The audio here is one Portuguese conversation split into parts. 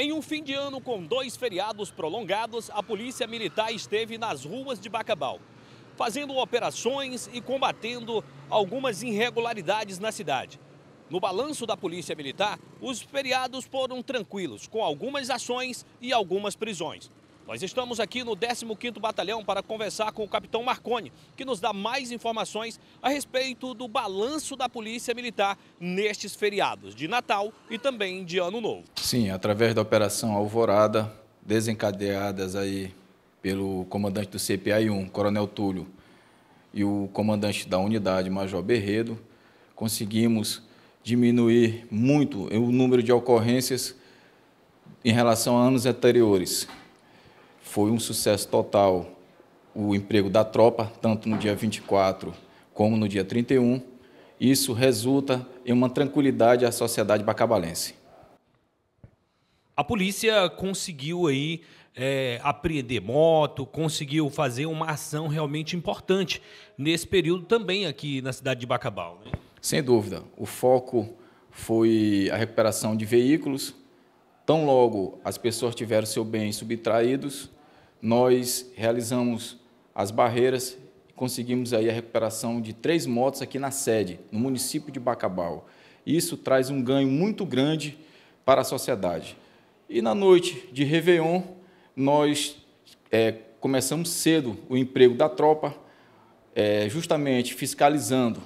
Em um fim de ano com dois feriados prolongados, a Polícia Militar esteve nas ruas de Bacabal, fazendo operações e combatendo algumas irregularidades na cidade. No balanço da Polícia Militar, os feriados foram tranquilos, com algumas ações e algumas prisões. Nós estamos aqui no 15º Batalhão para conversar com o capitão Marconi, que nos dá mais informações a respeito do balanço da Polícia Militar nestes feriados de Natal e também de Ano Novo. Sim, através da Operação Alvorada, desencadeadas aí pelo comandante do CPI-1, Coronel Túlio, e o comandante da unidade, Major Berredo, conseguimos diminuir muito o número de ocorrências em relação a anos anteriores. Foi um sucesso total o emprego da tropa, tanto no dia 24 como no dia 31. Isso resulta em uma tranquilidade à sociedade bacabalense. A polícia conseguiu aí é, apreender moto, conseguiu fazer uma ação realmente importante nesse período também aqui na cidade de Bacabal. Né? Sem dúvida. O foco foi a recuperação de veículos. Tão logo as pessoas tiveram seu bem subtraídos, nós realizamos as barreiras e conseguimos aí a recuperação de três motos aqui na sede, no município de Bacabal. Isso traz um ganho muito grande para a sociedade. E na noite de Réveillon, nós é, começamos cedo o emprego da tropa, é, justamente fiscalizando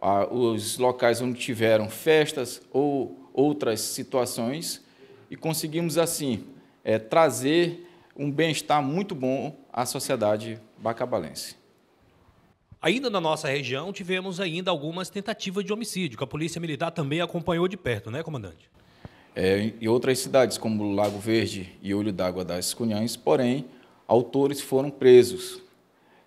a, os locais onde tiveram festas ou outras situações, e conseguimos, assim, é, trazer um bem-estar muito bom à sociedade bacabalense. Ainda na nossa região, tivemos ainda algumas tentativas de homicídio, que a Polícia Militar também acompanhou de perto, né, comandante? É, e outras cidades, como Lago Verde e Olho d'Água das Cunhães, porém, autores foram presos.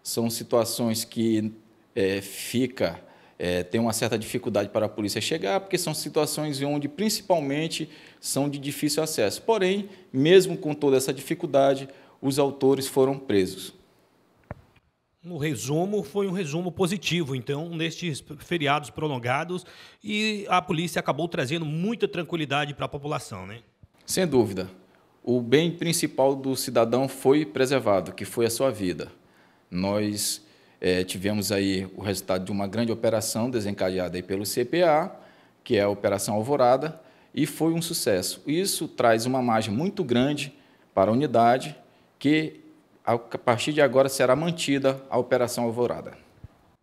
São situações que é, fica é, tem uma certa dificuldade para a polícia chegar, porque são situações onde principalmente são de difícil acesso. Porém, mesmo com toda essa dificuldade, os autores foram presos. No resumo, foi um resumo positivo, então, nestes feriados prolongados, e a polícia acabou trazendo muita tranquilidade para a população, né? Sem dúvida. O bem principal do cidadão foi preservado, que foi a sua vida. Nós é, tivemos aí o resultado de uma grande operação desencadeada aí pelo CPA, que é a Operação Alvorada, e foi um sucesso. Isso traz uma margem muito grande para a unidade, que a partir de agora será mantida a Operação Alvorada.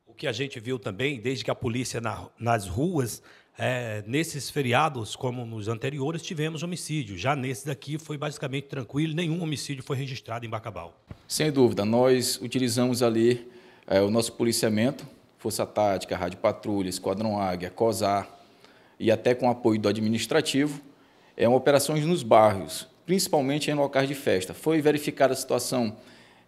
O que a gente viu também, desde que a polícia na, nas ruas, é, nesses feriados, como nos anteriores, tivemos homicídio. Já nesse daqui foi basicamente tranquilo, nenhum homicídio foi registrado em Bacabal. Sem dúvida, nós utilizamos ali é, o nosso policiamento, Força Tática, Rádio Patrulha, Esquadrão Águia, COSAR, e até com apoio do administrativo, é, operações nos bairros, principalmente em locais de festa. Foi verificada a situação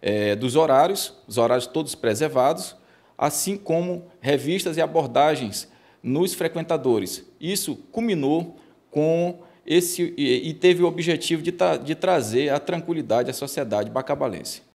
é, dos horários, os horários todos preservados, assim como revistas e abordagens nos frequentadores. Isso culminou com esse e, e teve o objetivo de, tra de trazer a tranquilidade à sociedade bacabalense.